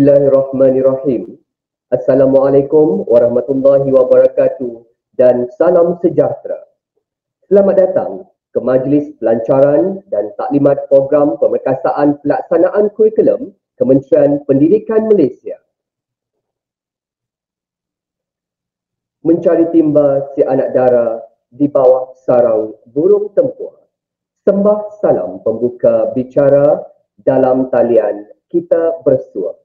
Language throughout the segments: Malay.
Bismillahirrahmanirrahim. Assalamualaikum warahmatullahi wabarakatuh dan salam sejahtera. Selamat datang ke Majlis Pelancaran dan Taklimat Program Pemerkasaan Pelaksanaan Kurikulum Kementerian Pendidikan Malaysia. Mencari timba si anak dara di bawah sarang burung tempua. Sembah salam pembuka bicara dalam talian kita bersuara.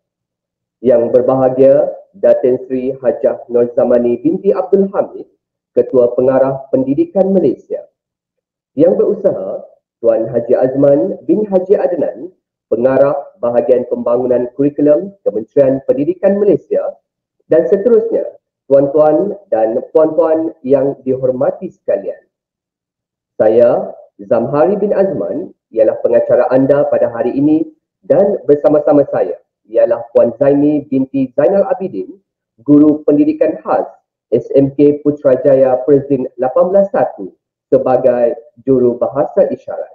Yang berbahagia Datin Sri Hajah Nozamani binti Abdul Hamid, Ketua Pengarah Pendidikan Malaysia. Yang berusaha Tuan Haji Azman bin Haji Adnan, Pengarah Bahagian Pembangunan Kurikulum Kementerian Pendidikan Malaysia dan seterusnya tuan-tuan dan puan-puan yang dihormati sekalian. Saya Zamhari bin Azman ialah pengacara anda pada hari ini dan bersama-sama saya ialah Puan Zaini binti Zainal Abidin, Guru Pendidikan Khas SMK Putrajaya Presiden 181 sebagai Juru Bahasa Isyarat.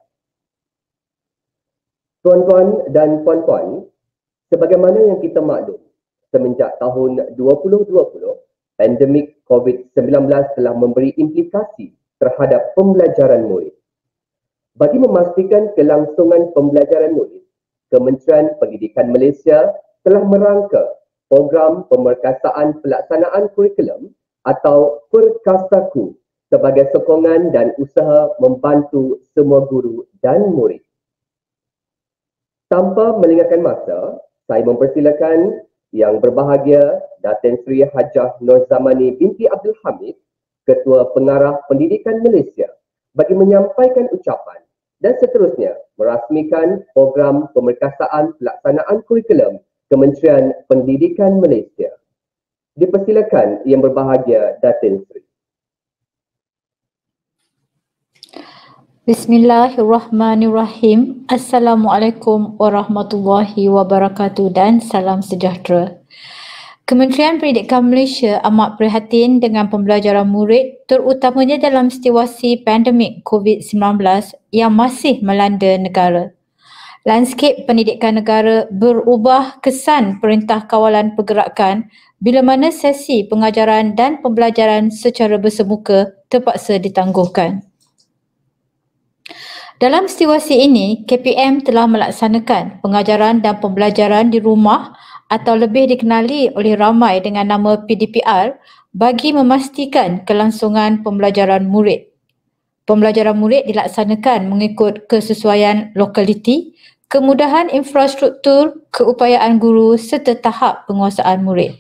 Tuan-tuan dan puan-puan, sebagaimana yang kita maklum, semenjak tahun 2020, pandemik COVID-19 telah memberi implikasi terhadap pembelajaran murid. Bagi memastikan kelangsungan pembelajaran murid, Kementerian Pendidikan Malaysia telah merangka program pemerkasaan pelaksanaan kurikulum atau Perkasaku sebagai sokongan dan usaha membantu semua guru dan murid. Tanpa melengahkan masa, saya mempersilakan yang berbahagia Datin Sri Hajah Nur Zamani binti Abdul Hamid, Ketua Pengarah Pendidikan Malaysia bagi menyampaikan ucapan dan seterusnya merasmikan program pemerkasaan pelaksanaan kurikulum Kementerian Pendidikan Malaysia. Dipersilakan yang berbahagia Datin Sri. Bismillahirrahmanirrahim. Assalamualaikum warahmatullahi wabarakatuh dan salam sejahtera. Kementerian Pendidikan Malaysia amat prihatin dengan pembelajaran murid terutamanya dalam situasi pandemik COVID-19 yang masih melanda negara. Landskap pendidikan negara berubah kesan perintah kawalan pergerakan bila mana sesi pengajaran dan pembelajaran secara bersemuka terpaksa ditangguhkan. Dalam situasi ini, KPM telah melaksanakan pengajaran dan pembelajaran di rumah atau lebih dikenali oleh ramai dengan nama PDPR bagi memastikan kelangsungan pembelajaran murid. Pembelajaran murid dilaksanakan mengikut kesesuaian lokaliti, kemudahan infrastruktur, keupayaan guru serta tahap penguasaan murid.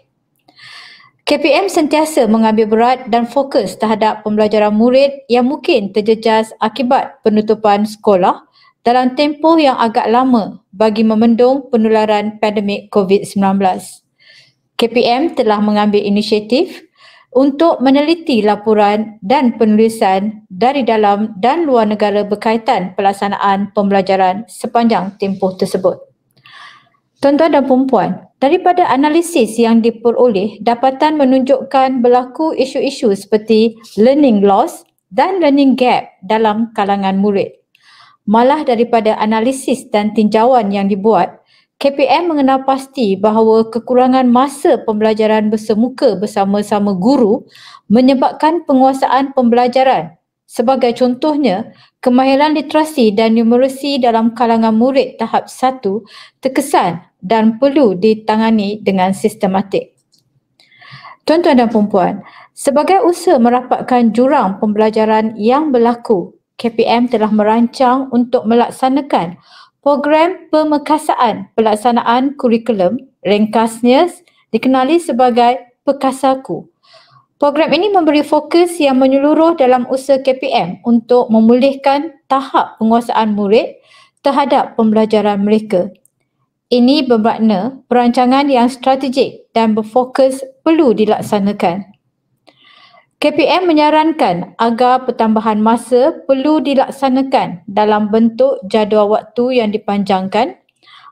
KPM sentiasa mengambil berat dan fokus terhadap pembelajaran murid yang mungkin terjejas akibat penutupan sekolah dalam tempoh yang agak lama bagi memendung penularan pandemik COVID-19. KPM telah mengambil inisiatif untuk meneliti laporan dan penulisan dari dalam dan luar negara berkaitan pelaksanaan pembelajaran sepanjang tempoh tersebut. Tuan-tuan dan perempuan, daripada analisis yang diperoleh dapatan menunjukkan berlaku isu-isu seperti learning loss dan learning gap dalam kalangan murid malah daripada analisis dan tinjauan yang dibuat, KPM mengenal pasti bahawa kekurangan masa pembelajaran bersemuka bersama-sama guru menyebabkan penguasaan pembelajaran. Sebagai contohnya, kemahiran literasi dan numerasi dalam kalangan murid tahap 1 terkesan dan perlu ditangani dengan sistematik. Tuan-tuan dan puan-puan, sebagai usaha merapatkan jurang pembelajaran yang berlaku KPM telah merancang untuk melaksanakan program pemekasaan pelaksanaan kurikulum ringkasnya dikenali sebagai Pekasaku. Program ini memberi fokus yang menyeluruh dalam usaha KPM untuk memulihkan tahap penguasaan murid terhadap pembelajaran mereka. Ini bermakna perancangan yang strategik dan berfokus perlu dilaksanakan. KPM menyarankan agar pertambahan masa perlu dilaksanakan dalam bentuk jadual waktu yang dipanjangkan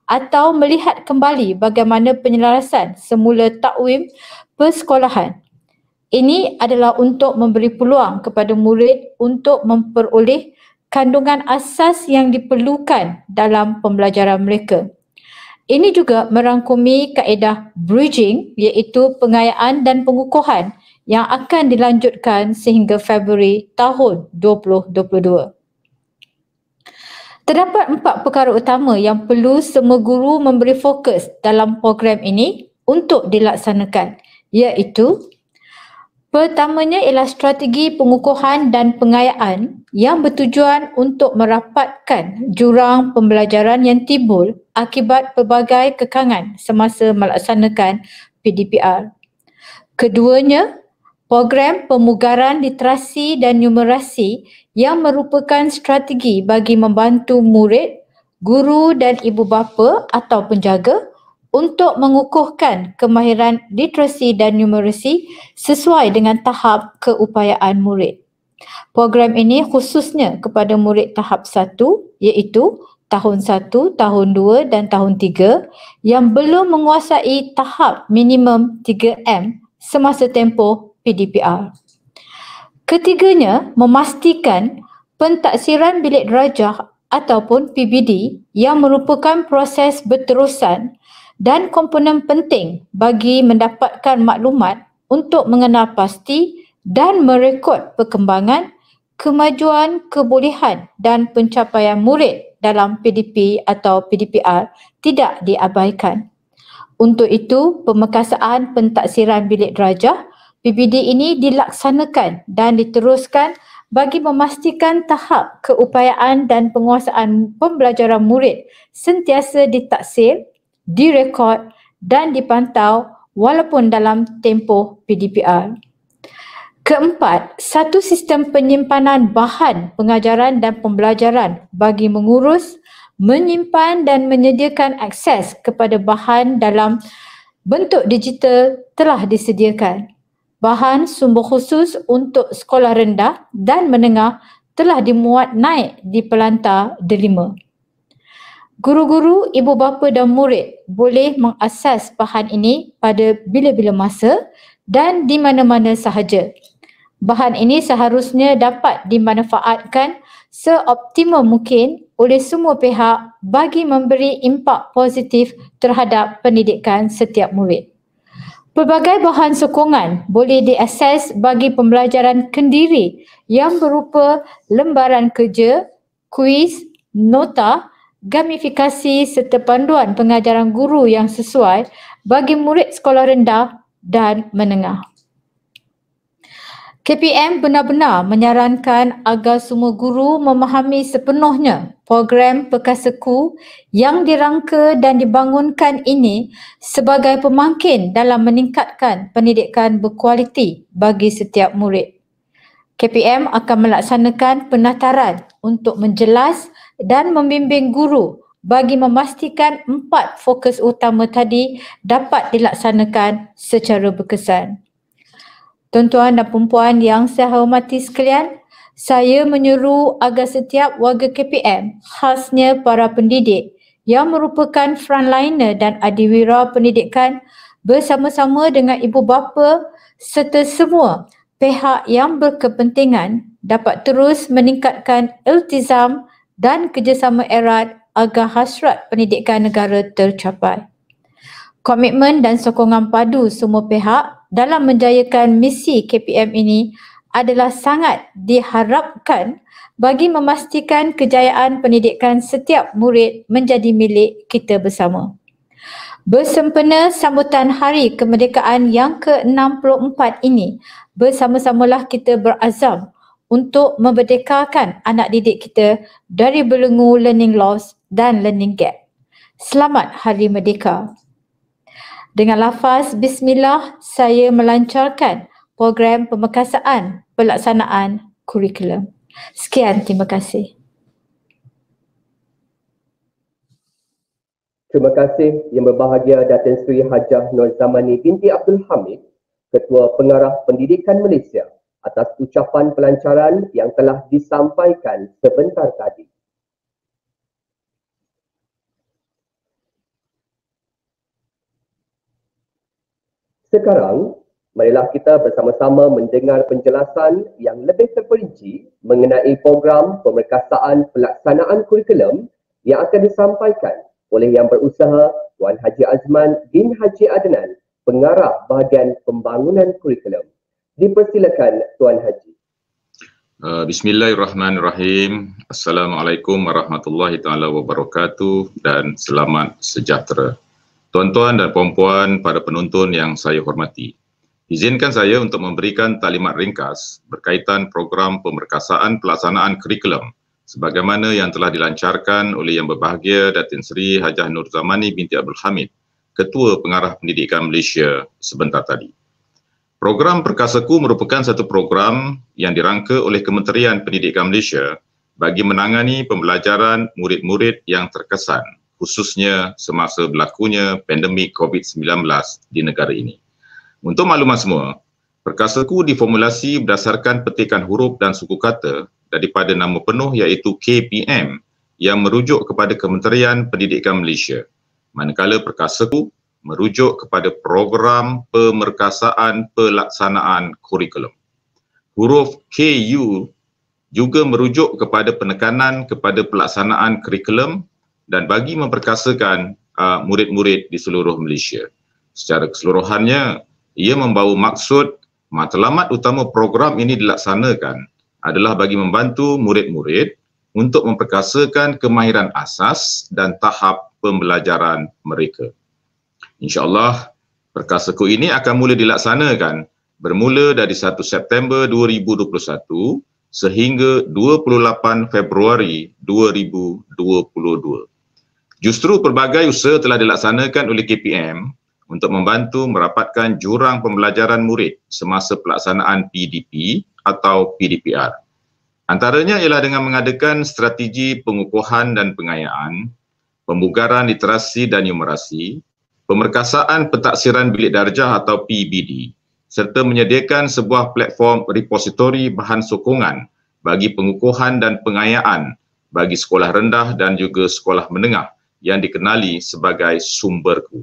atau melihat kembali bagaimana penyelarasan semula takwim persekolahan. Ini adalah untuk memberi peluang kepada murid untuk memperoleh kandungan asas yang diperlukan dalam pembelajaran mereka. Ini juga merangkumi kaedah bridging iaitu pengayaan dan pengukuhan yang akan dilanjutkan sehingga Februari tahun 2022. Terdapat empat perkara utama yang perlu semua guru memberi fokus dalam program ini untuk dilaksanakan iaitu pertamanya ialah strategi pengukuhan dan pengayaan yang bertujuan untuk merapatkan jurang pembelajaran yang timbul akibat pelbagai kekangan semasa melaksanakan PDPR. Keduanya, program pemugaran literasi dan numerasi yang merupakan strategi bagi membantu murid, guru dan ibu bapa atau penjaga untuk mengukuhkan kemahiran literasi dan numerasi sesuai dengan tahap keupayaan murid. Program ini khususnya kepada murid tahap 1 iaitu tahun 1, tahun 2 dan tahun 3 yang belum menguasai tahap minimum 3M semasa tempoh PDPR. Ketiganya, memastikan pentaksiran bilik darjah ataupun PBD yang merupakan proses berterusan dan komponen penting bagi mendapatkan maklumat untuk mengenal pasti dan merekod perkembangan, kemajuan, kebolehan dan pencapaian murid dalam PDP atau PDPR tidak diabaikan. Untuk itu, pemekasaan pentaksiran bilik darjah PPD ini dilaksanakan dan diteruskan bagi memastikan tahap keupayaan dan penguasaan pembelajaran murid sentiasa ditaksir, direkod dan dipantau walaupun dalam tempoh PDPR. Keempat, satu sistem penyimpanan bahan pengajaran dan pembelajaran bagi mengurus, menyimpan dan menyediakan akses kepada bahan dalam bentuk digital telah disediakan bahan sumber khusus untuk sekolah rendah dan menengah telah dimuat naik di pelantar delima. Guru-guru, ibu bapa dan murid boleh mengakses bahan ini pada bila-bila masa dan di mana-mana sahaja. Bahan ini seharusnya dapat dimanfaatkan seoptimum mungkin oleh semua pihak bagi memberi impak positif terhadap pendidikan setiap murid. Pelbagai bahan sokongan boleh diakses bagi pembelajaran kendiri yang berupa lembaran kerja, kuis, nota, gamifikasi serta panduan pengajaran guru yang sesuai bagi murid sekolah rendah dan menengah. KPM benar-benar menyarankan agar semua guru memahami sepenuhnya program Perkasaku yang dirangka dan dibangunkan ini sebagai pemangkin dalam meningkatkan pendidikan berkualiti bagi setiap murid. KPM akan melaksanakan penataran untuk menjelas dan membimbing guru bagi memastikan empat fokus utama tadi dapat dilaksanakan secara berkesan. Tuan-tuan dan perempuan yang saya hormati sekalian, saya menyeru agar setiap warga KPM, khasnya para pendidik yang merupakan frontliner dan adiwira pendidikan bersama-sama dengan ibu bapa serta semua pihak yang berkepentingan dapat terus meningkatkan iltizam dan kerjasama erat agar hasrat pendidikan negara tercapai. Komitmen dan sokongan padu semua pihak dalam menjayakan misi KPM ini adalah sangat diharapkan bagi memastikan kejayaan pendidikan setiap murid menjadi milik kita bersama. Bersempena sambutan Hari Kemerdekaan yang ke-64 ini, bersama-samalah kita berazam untuk memerdekakan anak didik kita dari belenggu learning loss dan learning gap. Selamat Hari Merdeka! Dengan lafaz bismillah, saya melancarkan program pemekasaan pelaksanaan kurikulum. Sekian, terima kasih. Terima kasih yang berbahagia Datin Sri Hajah Nur Zamani binti Abdul Hamid, Ketua Pengarah Pendidikan Malaysia atas ucapan pelancaran yang telah disampaikan sebentar tadi. Sekarang, marilah kita bersama-sama mendengar penjelasan yang lebih terperinci mengenai program pemerkasaan pelaksanaan kurikulum yang akan disampaikan oleh yang berusaha Wan Haji Azman bin Haji Adnan, pengarah bahagian pembangunan kurikulum. Dipersilakan Tuan Haji. Uh, Bismillahirrahmanirrahim. Assalamualaikum warahmatullahi taala wabarakatuh dan selamat sejahtera Tuan-tuan dan puan-puan para penonton yang saya hormati, izinkan saya untuk memberikan talimat ringkas berkaitan program pemerkasaan pelaksanaan kurikulum sebagaimana yang telah dilancarkan oleh Yang Berbahagia Datin Seri Hajah Nur Zamani binti Abdul Hamid, Ketua Pengarah Pendidikan Malaysia sebentar tadi. Program Perkasaku merupakan satu program yang dirangka oleh Kementerian Pendidikan Malaysia bagi menangani pembelajaran murid-murid yang terkesan khususnya semasa berlakunya pandemik COVID-19 di negara ini. Untuk makluman semua, perkasa ku diformulasi berdasarkan petikan huruf dan suku kata daripada nama penuh iaitu KPM yang merujuk kepada Kementerian Pendidikan Malaysia. Manakala perkasa ku merujuk kepada program pemerkasaan pelaksanaan kurikulum. Huruf KU juga merujuk kepada penekanan kepada pelaksanaan kurikulum dan bagi memperkasakan uh, murid-murid di seluruh Malaysia. Secara keseluruhannya, ia membawa maksud matlamat utama program ini dilaksanakan adalah bagi membantu murid-murid untuk memperkasakan kemahiran asas dan tahap pembelajaran mereka. InsyaAllah, perkasaku ini akan mula dilaksanakan bermula dari 1 September 2021 sehingga 28 Februari 2022. Justru pelbagai usaha telah dilaksanakan oleh KPM untuk membantu merapatkan jurang pembelajaran murid semasa pelaksanaan PDP atau PDPR. Antaranya ialah dengan mengadakan strategi pengukuhan dan pengayaan, pembugaran literasi dan numerasi, pemerkasaan pentaksiran bilik darjah atau PBD serta menyediakan sebuah platform repositori bahan sokongan bagi pengukuhan dan pengayaan bagi sekolah rendah dan juga sekolah menengah yang dikenali sebagai sumberku.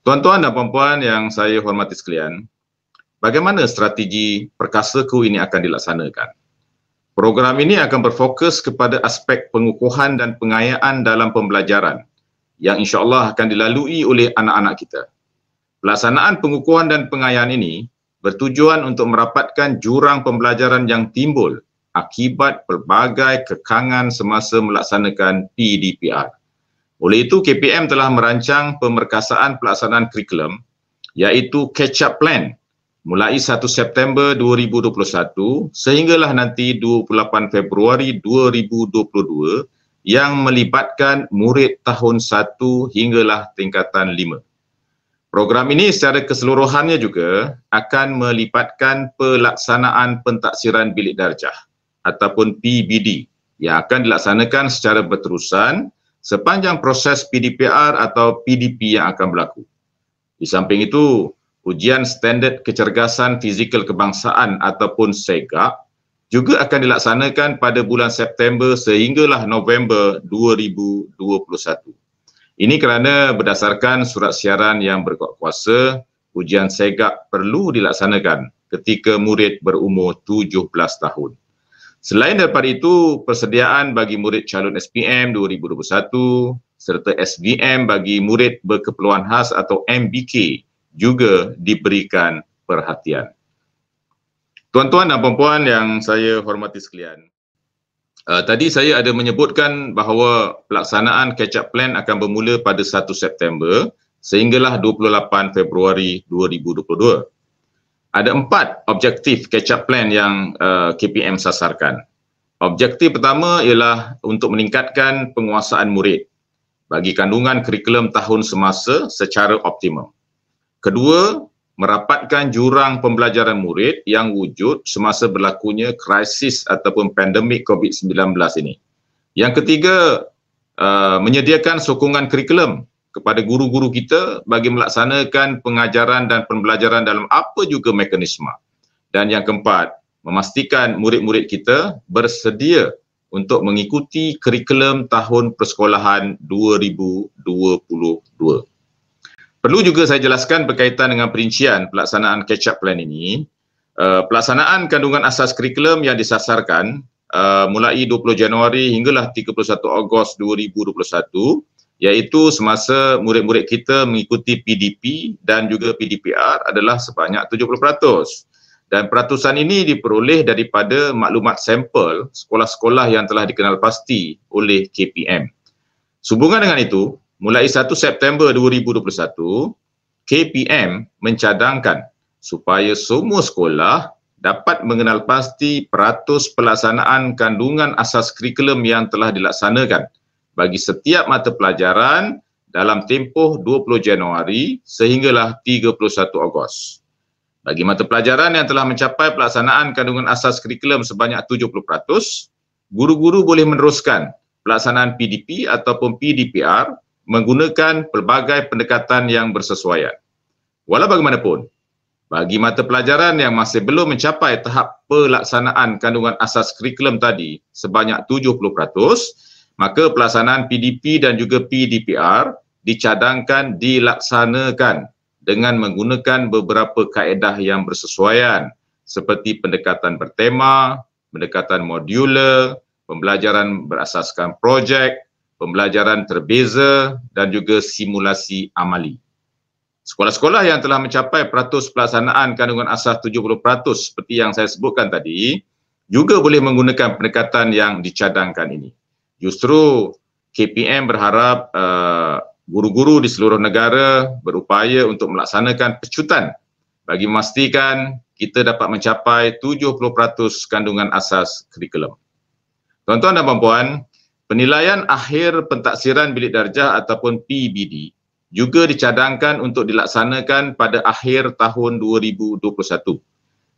Tuan-tuan dan puan-puan yang saya hormati sekalian, bagaimana strategi perkasaku ini akan dilaksanakan? Program ini akan berfokus kepada aspek pengukuhan dan pengayaan dalam pembelajaran yang insya Allah akan dilalui oleh anak-anak kita. Pelaksanaan pengukuhan dan pengayaan ini bertujuan untuk merapatkan jurang pembelajaran yang timbul akibat pelbagai kekangan semasa melaksanakan PDPR. Oleh itu, KPM telah merancang pemerkasaan pelaksanaan kurikulum iaitu catch up plan mulai 1 September 2021 sehinggalah nanti 28 Februari 2022 yang melibatkan murid tahun 1 hinggalah tingkatan 5. Program ini secara keseluruhannya juga akan melibatkan pelaksanaan pentaksiran bilik darjah ataupun PBD yang akan dilaksanakan secara berterusan sepanjang proses PDPR atau PDP yang akan berlaku. Di samping itu, ujian standard kecergasan fizikal kebangsaan ataupun SEGA juga akan dilaksanakan pada bulan September sehinggalah November 2021. Ini kerana berdasarkan surat siaran yang berkuasa, ujian SEGA perlu dilaksanakan ketika murid berumur 17 tahun. Selain daripada itu, persediaan bagi murid calon SPM 2021 serta SDM bagi murid berkeperluan khas atau MBK juga diberikan perhatian. Tuan-tuan dan puan-puan yang saya hormati sekalian, uh, tadi saya ada menyebutkan bahawa pelaksanaan catch up plan akan bermula pada 1 September sehinggalah 28 Februari 2022 ada empat objektif catch up plan yang uh, KPM sasarkan. Objektif pertama ialah untuk meningkatkan penguasaan murid bagi kandungan kurikulum tahun semasa secara optimum. Kedua, merapatkan jurang pembelajaran murid yang wujud semasa berlakunya krisis ataupun pandemik COVID-19 ini. Yang ketiga, uh, menyediakan sokongan kurikulum kepada guru-guru kita bagi melaksanakan pengajaran dan pembelajaran dalam apa juga mekanisme. Dan yang keempat, memastikan murid-murid kita bersedia untuk mengikuti kurikulum tahun persekolahan 2022. Perlu juga saya jelaskan berkaitan dengan perincian pelaksanaan catch up plan ini. Uh, pelaksanaan kandungan asas kurikulum yang disasarkan uh, mulai 20 Januari hinggalah 31 Ogos 2021 iaitu semasa murid-murid kita mengikuti PDP dan juga PDPR adalah sebanyak 70%. Dan peratusan ini diperoleh daripada maklumat sampel sekolah-sekolah yang telah dikenal pasti oleh KPM. Sehubungan dengan itu, mulai 1 September 2021, KPM mencadangkan supaya semua sekolah dapat mengenal pasti peratus pelaksanaan kandungan asas kurikulum yang telah dilaksanakan – bagi setiap mata pelajaran dalam tempoh 20 Januari sehinggalah 31 Ogos. Bagi mata pelajaran yang telah mencapai pelaksanaan kandungan asas kurikulum sebanyak 70%, guru-guru boleh meneruskan pelaksanaan PDP ataupun PDPR menggunakan pelbagai pendekatan yang bersesuaian. walau bagaimanapun bagi mata pelajaran yang masih belum mencapai tahap pelaksanaan kandungan asas kurikulum tadi sebanyak maka pelaksanaan PDP dan juga PDPR dicadangkan dilaksanakan dengan menggunakan beberapa kaedah yang bersesuaian seperti pendekatan bertema, pendekatan modular, pembelajaran berasaskan projek, pembelajaran terbeza dan juga simulasi amali. Sekolah-sekolah yang telah mencapai peratus pelaksanaan kandungan asas 70% seperti yang saya sebutkan tadi juga boleh menggunakan pendekatan yang dicadangkan ini justru KPM berharap uh, guru-guru di seluruh negara berupaya untuk melaksanakan pecutan bagi memastikan kita dapat mencapai 70% kandungan asas kurikulum. Tuan-tuan dan puan-puan, penilaian akhir pentaksiran bilik darjah ataupun PBD juga dicadangkan untuk dilaksanakan pada akhir tahun 2021.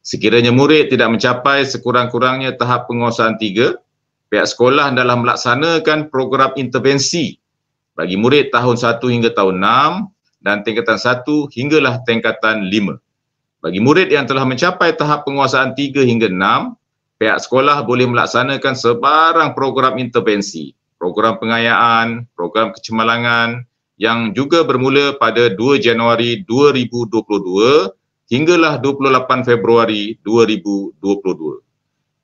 Sekiranya murid tidak mencapai sekurang-kurangnya tahap penguasaan pihak sekolah dalam melaksanakan program intervensi bagi murid tahun 1 hingga tahun 6 dan tingkatan 1 hinggalah tingkatan 5. Bagi murid yang telah mencapai tahap penguasaan 3 hingga 6, pihak sekolah boleh melaksanakan sebarang program intervensi, program pengayaan, program kecemerlangan yang juga bermula pada 2 Januari 2022 hinggalah 28 Februari 2022.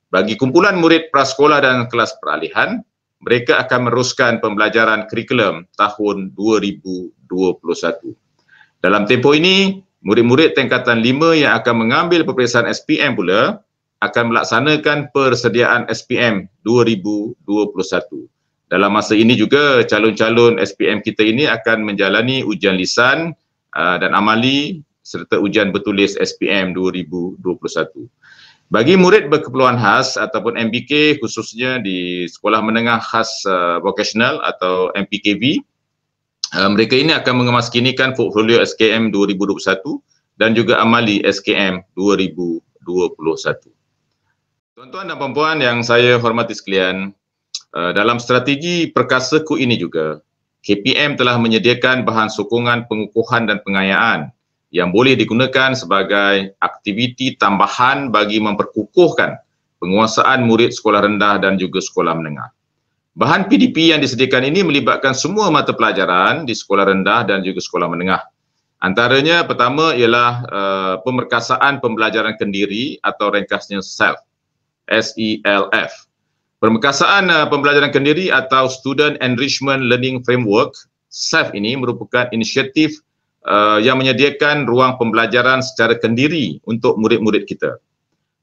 Bagi kumpulan murid prasekolah dan kelas peralihan, mereka akan meneruskan pembelajaran kurikulum tahun 2021. Dalam tempoh ini, murid-murid tingkatan 5 yang akan mengambil peperiksaan SPM pula akan melaksanakan persediaan SPM 2021. Dalam masa ini juga calon-calon SPM kita ini akan menjalani ujian lisan uh, dan amali serta ujian bertulis SPM 2021. Bagi murid berkeperluan khas ataupun MPK khususnya di sekolah menengah khas uh, vocational atau MPKV, uh, mereka ini akan mengemaskinikan portfolio SKM 2021 dan juga amali SKM 2021. Tuan-tuan dan puan-puan yang saya hormati sekalian, uh, dalam strategi perkasa ku ini juga, KPM telah menyediakan bahan sokongan pengukuhan dan pengayaan yang boleh digunakan sebagai aktiviti tambahan bagi memperkukuhkan penguasaan murid sekolah rendah dan juga sekolah menengah. Bahan PDP yang disediakan ini melibatkan semua mata pelajaran di sekolah rendah dan juga sekolah menengah. Antaranya pertama ialah uh, pemerkasaan pembelajaran kendiri atau ringkasnya SELF. SELF. Pemerkasaan uh, pembelajaran kendiri atau Student Enrichment Learning Framework SELF ini merupakan inisiatif uh, yang menyediakan ruang pembelajaran secara kendiri untuk murid-murid kita.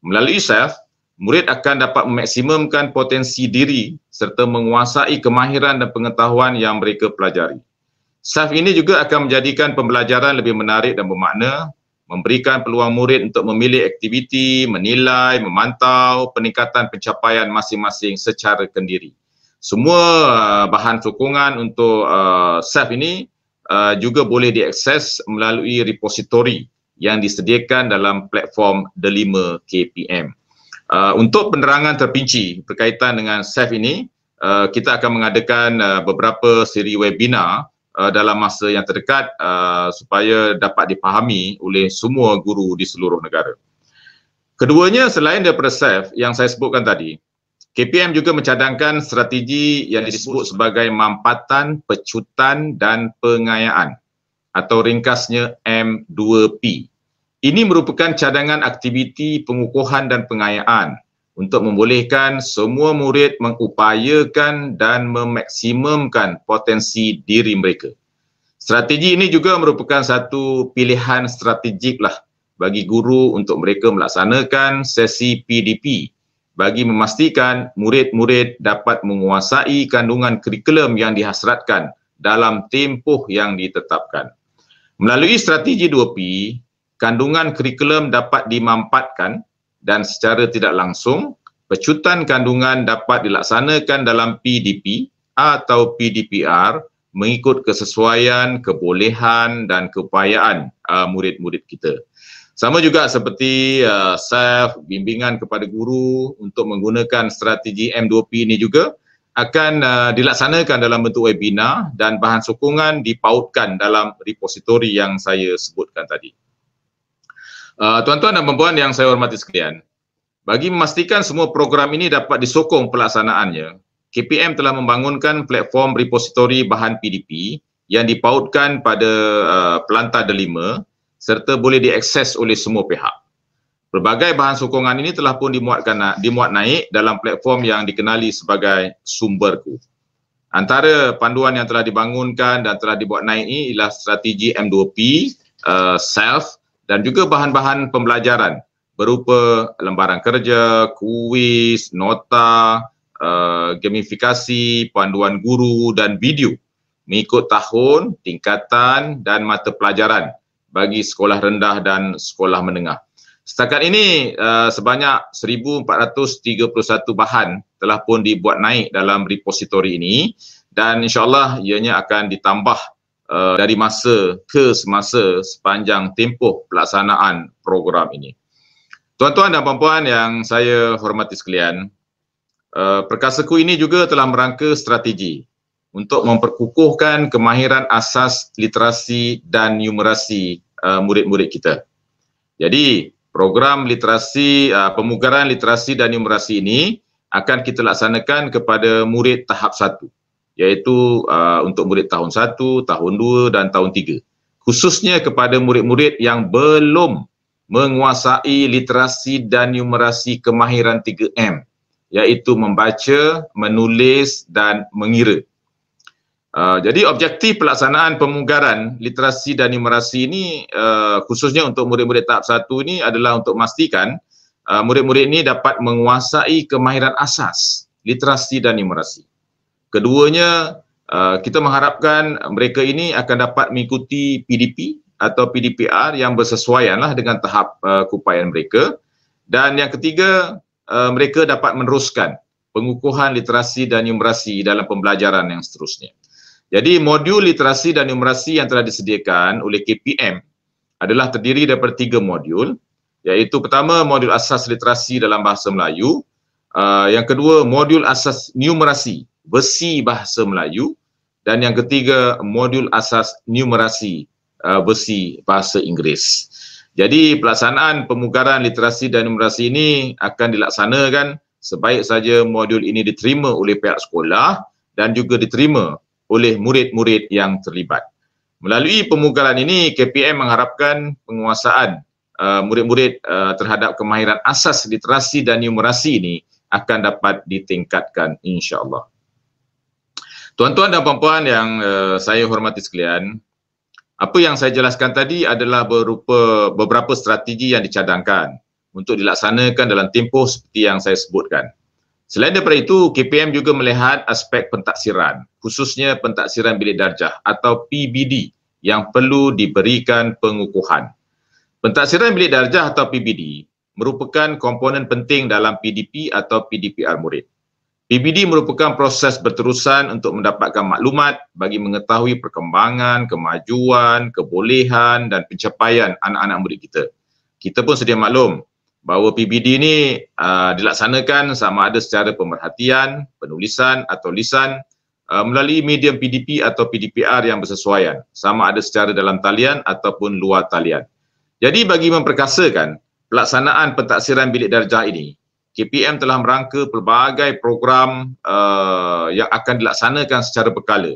Melalui SELF, murid akan dapat memaksimumkan potensi diri serta menguasai kemahiran dan pengetahuan yang mereka pelajari. SELF ini juga akan menjadikan pembelajaran lebih menarik dan bermakna memberikan peluang murid untuk memilih aktiviti, menilai, memantau peningkatan pencapaian masing-masing secara kendiri. Semua uh, bahan sokongan untuk uh, SELF ini Uh, juga boleh diakses melalui repository yang disediakan dalam platform Delima KPM. Uh, untuk penerangan terpinci berkaitan dengan SAFE ini, uh, kita akan mengadakan uh, beberapa siri webinar uh, dalam masa yang terdekat uh, supaya dapat dipahami oleh semua guru di seluruh negara. Keduanya selain daripada SAFE yang saya sebutkan tadi, KPM juga mencadangkan strategi yang disebut sebagai mampatan, pecutan dan pengayaan atau ringkasnya M2P. Ini merupakan cadangan aktiviti pengukuhan dan pengayaan untuk membolehkan semua murid mengupayakan dan memaksimumkan potensi diri mereka. Strategi ini juga merupakan satu pilihan strategiklah bagi guru untuk mereka melaksanakan sesi PDP bagi memastikan murid-murid dapat menguasai kandungan kurikulum yang dihasratkan dalam tempoh yang ditetapkan. Melalui strategi 2P, kandungan kurikulum dapat dimampatkan dan secara tidak langsung, pecutan kandungan dapat dilaksanakan dalam PDP atau PDPR mengikut kesesuaian, kebolehan dan keupayaan uh, murid-murid kita. Sama juga seperti uh, self bimbingan kepada guru untuk menggunakan strategi M2P ini juga akan uh, dilaksanakan dalam bentuk webinar dan bahan sokongan dipautkan dalam repositori yang saya sebutkan tadi. Uh, tuan-tuan dan puan-puan yang saya hormati sekalian, bagi memastikan semua program ini dapat disokong pelaksanaannya, KPM telah membangunkan platform repositori bahan PDP yang dipautkan pada uh, pelantar delima serta boleh diakses oleh semua pihak. Berbagai bahan sokongan ini telah pun dimuatkan dimuat naik dalam platform yang dikenali sebagai Sumberku. Antara panduan yang telah dibangunkan dan telah dibuat naik ini ialah strategi M2P, uh, eh, self dan juga bahan-bahan pembelajaran berupa lembaran kerja, kuis, nota, uh, gamifikasi, panduan guru dan video mengikut tahun, tingkatan dan mata pelajaran bagi sekolah rendah dan sekolah menengah. Setakat ini eh, sebanyak 1431 bahan telah pun dibuat naik dalam repositori ini dan insyaallah ianya akan ditambah eh, dari masa ke semasa sepanjang tempoh pelaksanaan program ini. Tuan-tuan dan puan-puan yang saya hormati sekalian, eh, perkasaku ini juga telah merangka strategi untuk memperkukuhkan kemahiran asas literasi dan numerasi uh, murid-murid kita. Jadi program literasi uh, pemugaran literasi dan numerasi ini akan kita laksanakan kepada murid tahap satu, iaitu uh, untuk murid tahun satu, tahun dua dan tahun tiga. Khususnya kepada murid-murid yang belum menguasai literasi dan numerasi kemahiran 3M iaitu membaca, menulis dan mengira. Ah, jadi objektif pelaksanaan pemugaran literasi dan numerasi ini uh, ah, khususnya untuk murid-murid tahap satu ini adalah untuk memastikan uh, murid-murid ini dapat menguasai kemahiran asas literasi dan numerasi. Keduanya uh, kita mengharapkan mereka ini akan dapat mengikuti PDP atau PDPR yang bersesuaianlah dengan tahap uh, kupaian mereka dan yang ketiga uh, mereka dapat meneruskan pengukuhan literasi dan numerasi dalam pembelajaran yang seterusnya. Jadi modul literasi dan numerasi yang telah disediakan oleh KPM adalah terdiri daripada tiga modul iaitu pertama modul asas literasi dalam bahasa Melayu, uh, yang kedua modul asas numerasi versi bahasa Melayu dan yang ketiga modul asas numerasi uh, ah, versi bahasa Inggeris. Jadi pelaksanaan pemugaran literasi dan numerasi ini akan dilaksanakan sebaik saja modul ini diterima oleh pihak sekolah dan juga diterima oleh murid-murid yang terlibat. Melalui pemugalan ini, KPM mengharapkan penguasaan uh, murid-murid uh, terhadap kemahiran asas literasi dan numerasi ini akan dapat ditingkatkan insya-Allah. Tuan-tuan dan puan-puan yang uh, saya hormati sekalian, apa yang saya jelaskan tadi adalah berupa beberapa strategi yang dicadangkan untuk dilaksanakan dalam tempoh seperti yang saya sebutkan. Selain daripada itu, KPM juga melihat aspek pentaksiran, khususnya pentaksiran bilik darjah atau PBD yang perlu diberikan pengukuhan. Pentaksiran bilik darjah atau PBD merupakan komponen penting dalam PDP atau PDPR murid. PBD merupakan proses berterusan untuk mendapatkan maklumat bagi mengetahui perkembangan, kemajuan, kebolehan dan pencapaian anak-anak murid kita. Kita pun sedia maklum, bahawa PBD ni uh, dilaksanakan sama ada secara pemerhatian, penulisan atau lisan uh, melalui medium PDP atau PDPR yang bersesuaian, sama ada secara dalam talian ataupun luar talian. Jadi bagi memperkasakan pelaksanaan pentaksiran bilik darjah ini, KPM telah merangka pelbagai program uh, yang akan dilaksanakan secara berkala.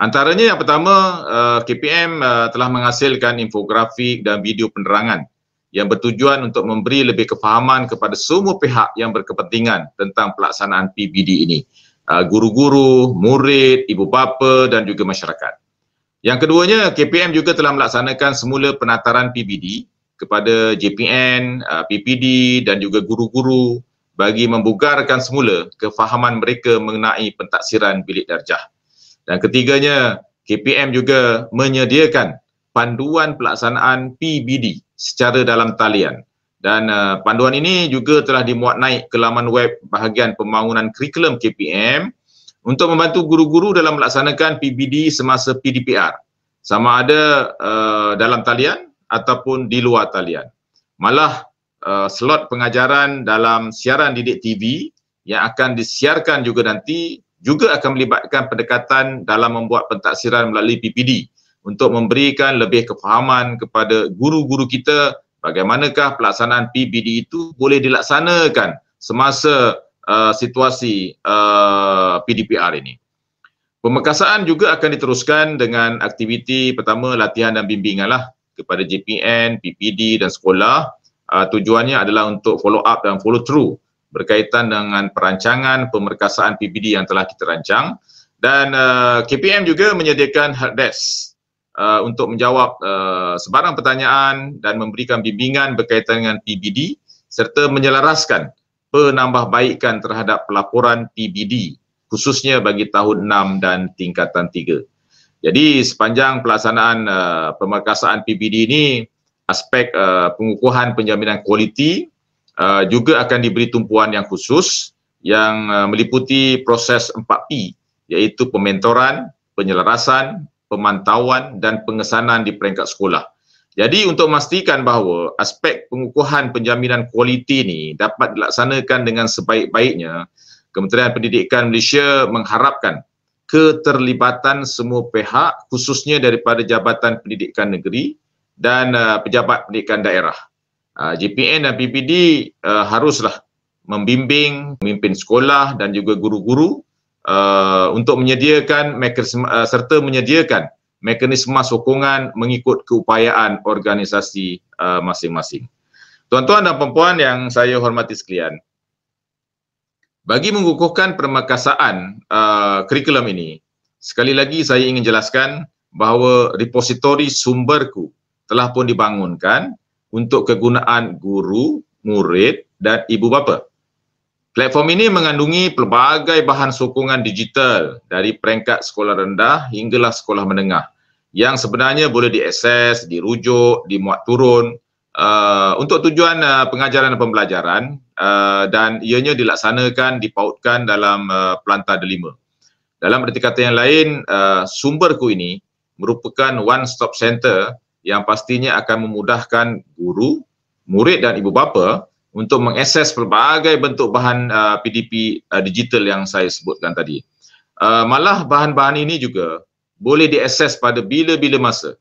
Antaranya yang pertama, uh, KPM uh, telah menghasilkan infografik dan video penerangan yang bertujuan untuk memberi lebih kefahaman kepada semua pihak yang berkepentingan tentang pelaksanaan PBD ini. Ah, guru-guru, murid, ibu bapa dan juga masyarakat. Yang keduanya, KPM juga telah melaksanakan semula penataran PBD kepada JPN, ah, PPD dan juga guru-guru bagi membugarkan semula kefahaman mereka mengenai pentaksiran bilik darjah. Dan ketiganya, KPM juga menyediakan panduan pelaksanaan PBD secara dalam talian. Dan uh, panduan ini juga telah dimuat naik ke laman web bahagian pembangunan kurikulum KPM untuk membantu guru-guru dalam melaksanakan PBD semasa PDPR sama ada uh, dalam talian ataupun di luar talian. Malah uh, slot pengajaran dalam siaran didik TV yang akan disiarkan juga nanti juga akan melibatkan pendekatan dalam membuat pentaksiran melalui PPD untuk memberikan lebih kefahaman kepada guru-guru kita bagaimanakah pelaksanaan PBD itu boleh dilaksanakan semasa uh, situasi uh, PDPR ini. Pemekasaan juga akan diteruskan dengan aktiviti pertama latihan dan bimbingan lah kepada JPN, PPD dan sekolah. Uh, tujuannya adalah untuk follow up dan follow through berkaitan dengan perancangan pemerkasaan PBD yang telah kita rancang dan uh, KPM juga menyediakan hard desk uh, untuk menjawab uh, sebarang pertanyaan dan memberikan bimbingan berkaitan dengan PBD serta menyelaraskan penambahbaikan terhadap pelaporan PBD khususnya bagi tahun 6 dan tingkatan 3. Jadi sepanjang pelaksanaan uh, pemerkasaan PBD ini aspek uh, pengukuhan penjaminan kualiti uh, juga akan diberi tumpuan yang khusus yang uh, meliputi proses 4P iaitu pementoran, penyelarasan, pemantauan dan pengesanan di peringkat sekolah. Jadi untuk memastikan bahawa aspek pengukuhan penjaminan kualiti ini dapat dilaksanakan dengan sebaik-baiknya, Kementerian Pendidikan Malaysia mengharapkan keterlibatan semua pihak khususnya daripada Jabatan Pendidikan Negeri dan uh, Pejabat Pendidikan Daerah. Uh, JPN dan PPD uh, haruslah membimbing pemimpin sekolah dan juga guru-guru uh, untuk menyediakan mekanisme, uh, serta menyediakan mekanisme sokongan mengikut keupayaan organisasi uh, masing-masing. Tuan-tuan dan puan-puan yang saya hormati sekalian, bagi mengukuhkan permakasaan uh, kurikulum ini, sekali lagi saya ingin jelaskan bahawa repositori sumberku telah pun dibangunkan untuk kegunaan guru, murid dan ibu bapa. Uh, Platform ini mengandungi pelbagai bahan sokongan digital dari peringkat sekolah rendah hinggalah sekolah menengah yang sebenarnya boleh diakses, dirujuk, dimuat turun uh, untuk tujuan uh, pengajaran dan pembelajaran uh, dan ianya dilaksanakan, dipautkan dalam uh, pelantar delima. Dalam erti kata yang lain, uh, sumberku ini merupakan one-stop center yang pastinya akan memudahkan guru, murid dan ibu bapa untuk mengakses pelbagai bentuk bahan uh, PDP uh, digital yang saya sebutkan tadi. Uh, malah bahan-bahan ini juga boleh diakses pada bila-bila masa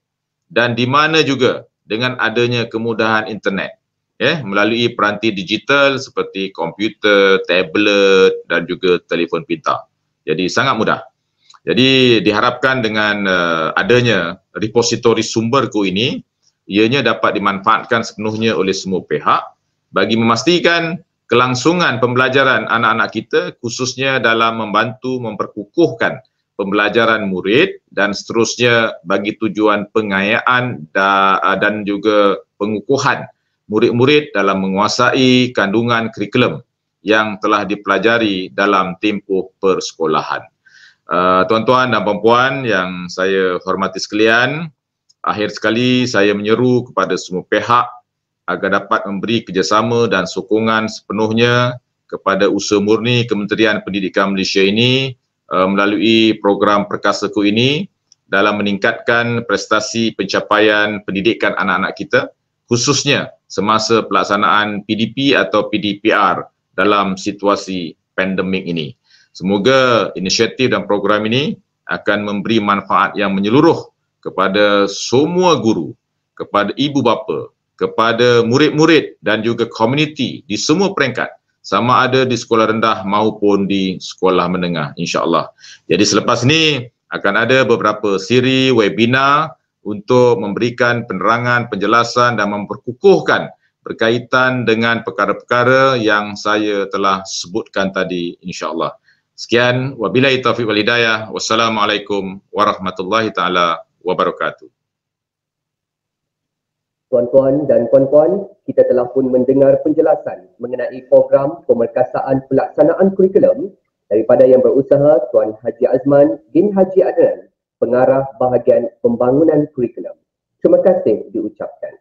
dan di mana juga dengan adanya kemudahan internet yeah, melalui peranti digital seperti komputer, tablet dan juga telefon pintar. Jadi sangat mudah. Jadi diharapkan dengan uh, adanya repositori sumberku ini ianya dapat dimanfaatkan sepenuhnya oleh semua pihak bagi memastikan kelangsungan pembelajaran anak-anak kita khususnya dalam membantu memperkukuhkan pembelajaran murid dan seterusnya bagi tujuan pengayaan ah, dan juga pengukuhan murid-murid dalam menguasai kandungan kurikulum yang telah dipelajari dalam tempoh persekolahan. Uh, tuan-tuan dan puan-puan yang saya hormati sekalian, akhir sekali saya menyeru kepada semua pihak agar dapat memberi kerjasama dan sokongan sepenuhnya kepada usaha murni Kementerian Pendidikan Malaysia ini uh, melalui program Perkasaku ini dalam meningkatkan prestasi pencapaian pendidikan anak-anak kita khususnya semasa pelaksanaan PDP atau PDPR dalam situasi pandemik ini. Semoga inisiatif dan program ini akan memberi manfaat yang menyeluruh kepada semua guru, kepada ibu bapa, kepada murid-murid dan juga komuniti di semua peringkat sama ada di sekolah rendah maupun di sekolah menengah insyaAllah. Jadi selepas ni akan ada beberapa siri webinar untuk memberikan penerangan, penjelasan dan memperkukuhkan berkaitan dengan perkara-perkara yang saya telah sebutkan tadi insyaAllah. Sekian, Wabillahi taufiq wal hidayah, wassalamualaikum warahmatullahi ta'ala wabarakatuh. Tuan-tuan dan puan-puan, kita telah pun mendengar penjelasan mengenai program pemerkasaan pelaksanaan kurikulum daripada yang berusaha Tuan Haji Azman bin Haji Adnan, pengarah bahagian pembangunan kurikulum. Terima kasih diucapkan.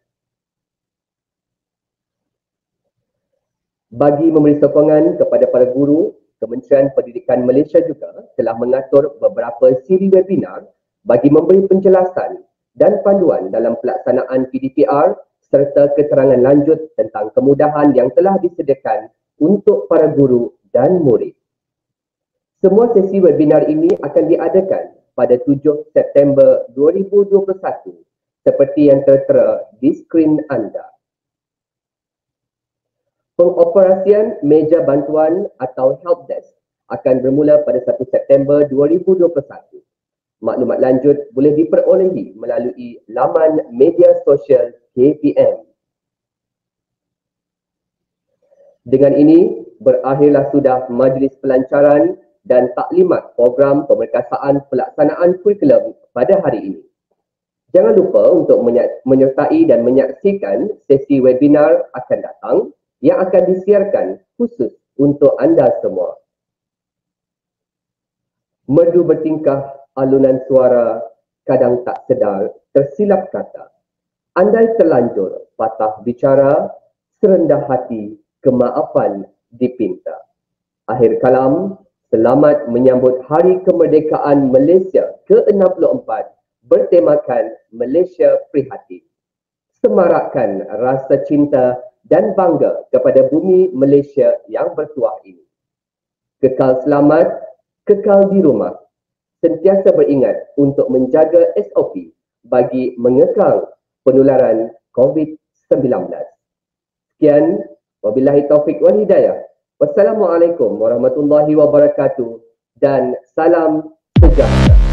Bagi memberi sokongan kepada para guru, Kementerian Pendidikan Malaysia juga telah mengatur beberapa siri webinar bagi memberi penjelasan dan panduan dalam pelaksanaan PDPR serta keterangan lanjut tentang kemudahan yang telah disediakan untuk para guru dan murid. Semua sesi webinar ini akan diadakan pada 7 September 2021 seperti yang tertera di skrin anda. Pengoperasian meja bantuan atau Helpdesk akan bermula pada 1 September 2021 maklumat lanjut boleh diperolehi melalui laman media sosial KPM. Dengan ini, berakhirlah sudah majlis pelancaran dan taklimat program pemerkasaan pelaksanaan kurikulum pada hari ini. Jangan lupa untuk menyertai dan menyaksikan sesi webinar akan datang yang akan disiarkan khusus untuk anda semua. Merdu bertingkah alunan suara kadang tak sedar tersilap kata. Andai terlanjur patah bicara, serendah hati kemaafan dipinta. Akhir kalam, selamat menyambut Hari Kemerdekaan Malaysia ke-64 bertemakan Malaysia Prihatin. Semarakkan rasa cinta dan bangga kepada bumi Malaysia yang bertuah ini. Kekal selamat, kekal di rumah sentiasa beringat untuk menjaga SOP bagi mengekang penularan COVID-19. Sekian, wabillahi taufiq wal hidayah. Wassalamualaikum warahmatullahi wabarakatuh dan salam sejahtera.